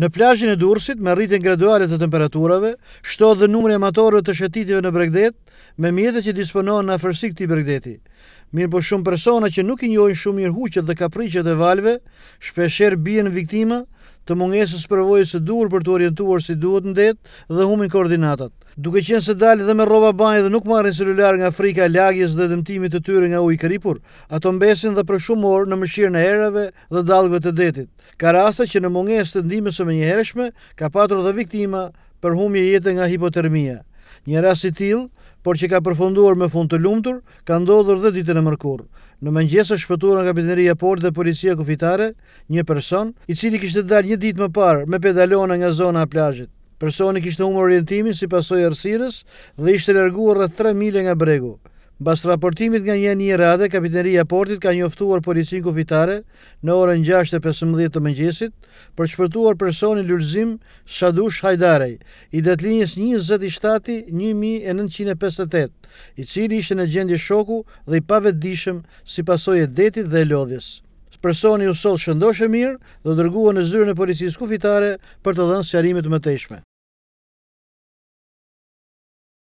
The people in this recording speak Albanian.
Në plajshin e dursit, me rritin gradualet të temperaturave, shto dhe numre amatorve të shetitive në bregdet, me mjetët që disponohen në afërsik të i bregdeti. Mirë po shumë persona që nuk i njojnë shumë i huqet dhe kapricet e valve, shpesher bjen viktima të mungesës përvojës e dur për të orientuar si duhet në det dhe humin koordinatat. Duke qenë se dalë dhe me roba banjë dhe nuk marrin celular nga frika e lagjes dhe dëmtimit të tyre nga uji i kripur, ato mbesin dhe për shumë orë në mëshirën e erave dhe dallgëve të detit. Ka raste që në mungesë të ndihmës së menjëhershme ka patur dhe viktima për humbje jetë nga hipotermia. Një rast i tillë, por që ka përfunduar me fund të lumtur, ka ndodhur dhe ditën e mërkurë. Në mëngjes është shpëtuar nga kapiteneria Port dhe policia kufitare një person i cili kishte dalë një ditë më parë me pedalona nga zona e plazhit. Personi kishte humbur orientimin si pasojë errësirës dhe ishte larguar rreth 3 mile nga bregu. Mbas raportimit nga një anije radhe, kapiteria e portit ka njoftuar policinë kufitare në orën 6:15 të mëngjesit për të shpërtuar personin Lulzim Shadush Hajdarej, i datlinjës 27.1958, i cili ishte në gjendje shoku dhe i pavetdijshëm si pasojë detit dhe lodhjes. Personi u sol shëndoshë mirë dhe dërguar në zyrën e policisë kufitare për të dhënë sjarimit më të